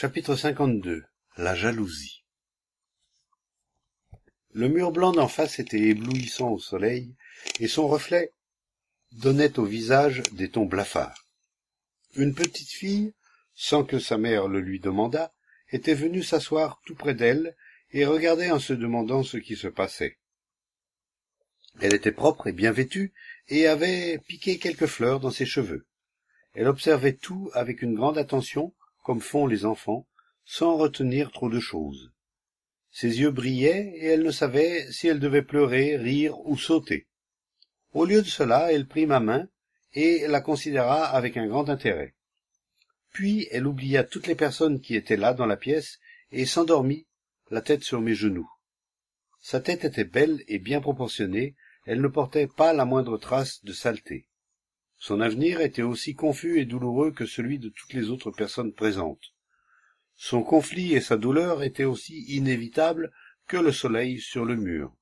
Chapitre 52 La jalousie Le mur blanc d'en face était éblouissant au soleil, et son reflet donnait au visage des tons blafards. Une petite fille, sans que sa mère le lui demandât, était venue s'asseoir tout près d'elle et regardait en se demandant ce qui se passait. Elle était propre et bien vêtue, et avait piqué quelques fleurs dans ses cheveux. Elle observait tout avec une grande attention, comme font les enfants sans retenir trop de choses ses yeux brillaient et elle ne savait si elle devait pleurer rire ou sauter au lieu de cela elle prit ma main et la considéra avec un grand intérêt puis elle oublia toutes les personnes qui étaient là dans la pièce et s'endormit la tête sur mes genoux sa tête était belle et bien proportionnée elle ne portait pas la moindre trace de saleté son avenir était aussi confus et douloureux que celui de toutes les autres personnes présentes son conflit et sa douleur étaient aussi inévitables que le soleil sur le mur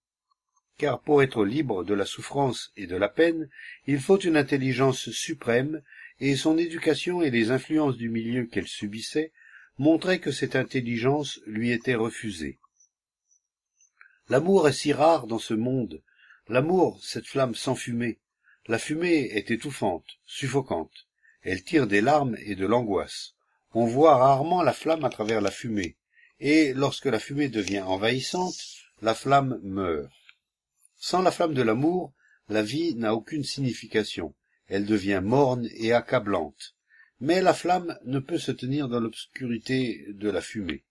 car pour être libre de la souffrance et de la peine il faut une intelligence suprême et son éducation et les influences du milieu qu'elle subissait montraient que cette intelligence lui était refusée l'amour est si rare dans ce monde l'amour cette flamme sans fumée la fumée est étouffante suffocante elle tire des larmes et de l'angoisse on voit rarement la flamme à travers la fumée et lorsque la fumée devient envahissante la flamme meurt sans la flamme de l'amour la vie n'a aucune signification elle devient morne et accablante mais la flamme ne peut se tenir dans l'obscurité de la fumée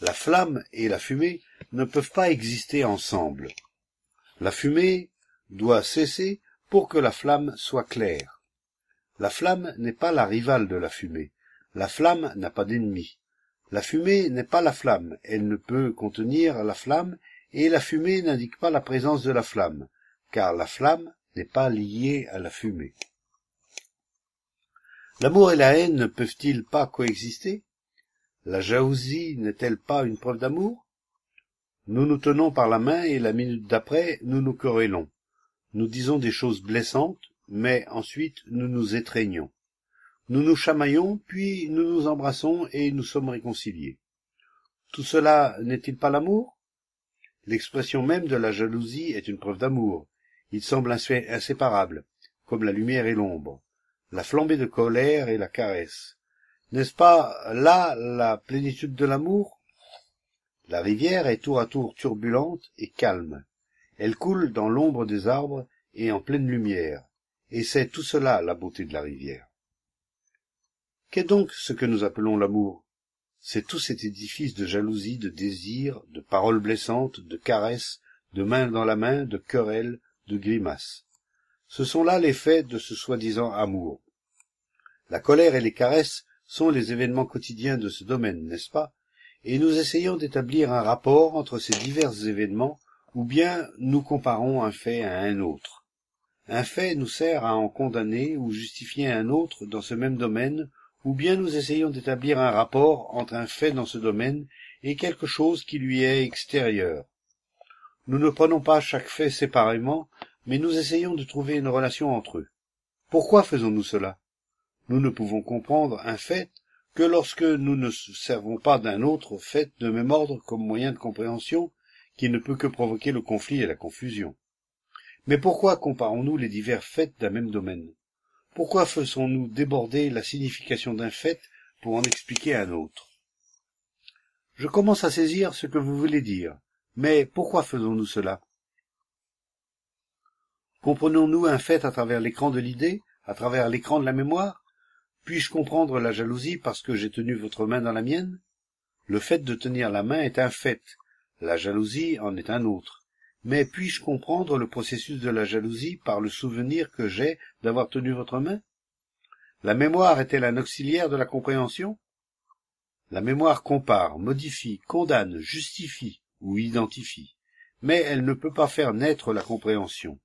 la flamme et la fumée ne peuvent pas exister ensemble la fumée doit cesser pour que la flamme soit claire. La flamme n'est pas la rivale de la fumée. La flamme n'a pas d'ennemi. La fumée n'est pas la flamme, elle ne peut contenir la flamme, et la fumée n'indique pas la présence de la flamme, car la flamme n'est pas liée à la fumée. L'amour et la haine ne peuvent-ils pas coexister La jalousie n'est-elle pas une preuve d'amour Nous nous tenons par la main et la minute d'après, nous nous querellons nous disons des choses blessantes, mais ensuite nous nous étreignons. Nous nous chamaillons, puis nous nous embrassons et nous sommes réconciliés. Tout cela n'est-il pas l'amour L'expression même de la jalousie est une preuve d'amour. Il semble inséparable, comme la lumière et l'ombre, la flambée de colère et la caresse. N'est-ce pas là la plénitude de l'amour La rivière est tour à tour turbulente et calme elle coule dans l'ombre des arbres et en pleine lumière et c'est tout cela la beauté de la rivière qu'est donc ce que nous appelons l'amour c'est tout cet édifice de jalousie de désir, de paroles blessantes de caresses de main dans la main de querelles de grimaces ce sont là les faits de ce soi-disant amour la colère et les caresses sont les événements quotidiens de ce domaine n'est-ce pas et nous essayons d'établir un rapport entre ces divers événements ou bien nous comparons un fait à un autre. Un fait nous sert à en condamner ou justifier un autre dans ce même domaine, ou bien nous essayons d'établir un rapport entre un fait dans ce domaine et quelque chose qui lui est extérieur. Nous ne prenons pas chaque fait séparément, mais nous essayons de trouver une relation entre eux. Pourquoi faisons-nous cela Nous ne pouvons comprendre un fait que lorsque nous ne servons pas d'un autre fait de même ordre comme moyen de compréhension, qui ne peut que provoquer le conflit et la confusion. Mais pourquoi comparons-nous les divers faits d'un même domaine Pourquoi faisons-nous déborder la signification d'un fait pour en expliquer un autre Je commence à saisir ce que vous voulez dire, mais pourquoi faisons-nous cela Comprenons-nous un fait à travers l'écran de l'idée, à travers l'écran de la mémoire Puis-je comprendre la jalousie parce que j'ai tenu votre main dans la mienne Le fait de tenir la main est un fait, la jalousie en est un autre mais puis-je comprendre le processus de la jalousie par le souvenir que j'ai d'avoir tenu votre main la mémoire est-elle un auxiliaire de la compréhension la mémoire compare modifie condamne justifie ou identifie mais elle ne peut pas faire naître la compréhension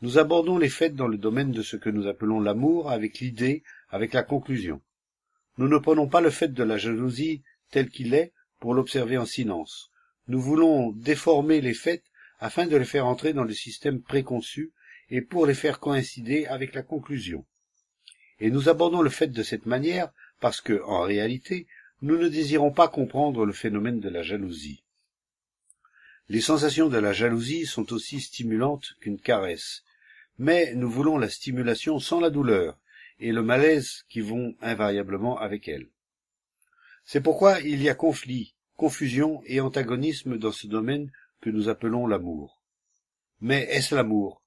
nous abordons les faits dans le domaine de ce que nous appelons l'amour avec l'idée avec la conclusion nous ne prenons pas le fait de la jalousie tel qu'il est pour l'observer en silence nous voulons déformer les faits afin de les faire entrer dans le système préconçu et pour les faire coïncider avec la conclusion. Et nous abordons le fait de cette manière parce que, en réalité, nous ne désirons pas comprendre le phénomène de la jalousie. Les sensations de la jalousie sont aussi stimulantes qu'une caresse, mais nous voulons la stimulation sans la douleur et le malaise qui vont invariablement avec elle. C'est pourquoi il y a conflit, confusion et antagonisme dans ce domaine que nous appelons l'amour. Mais est-ce l'amour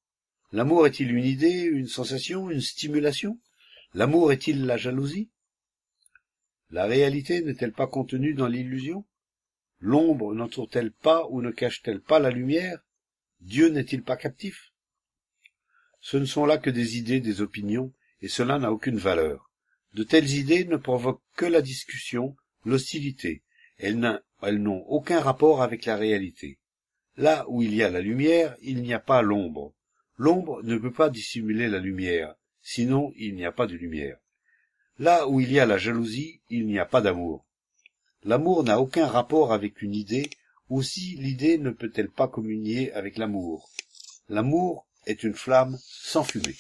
L'amour est-il une idée, une sensation, une stimulation L'amour est-il la jalousie La réalité n'est-elle pas contenue dans l'illusion L'ombre n'entoure-t-elle pas ou ne cache-t-elle pas la lumière Dieu n'est-il pas captif Ce ne sont là que des idées, des opinions, et cela n'a aucune valeur. De telles idées ne provoquent que la discussion, l'hostilité, elles n'ont aucun rapport avec la réalité là où il y a la lumière il n'y a pas l'ombre l'ombre ne peut pas dissimuler la lumière sinon il n'y a pas de lumière là où il y a la jalousie il n'y a pas d'amour l'amour n'a aucun rapport avec une idée aussi l'idée ne peut-elle pas communier avec l'amour l'amour est une flamme sans fumée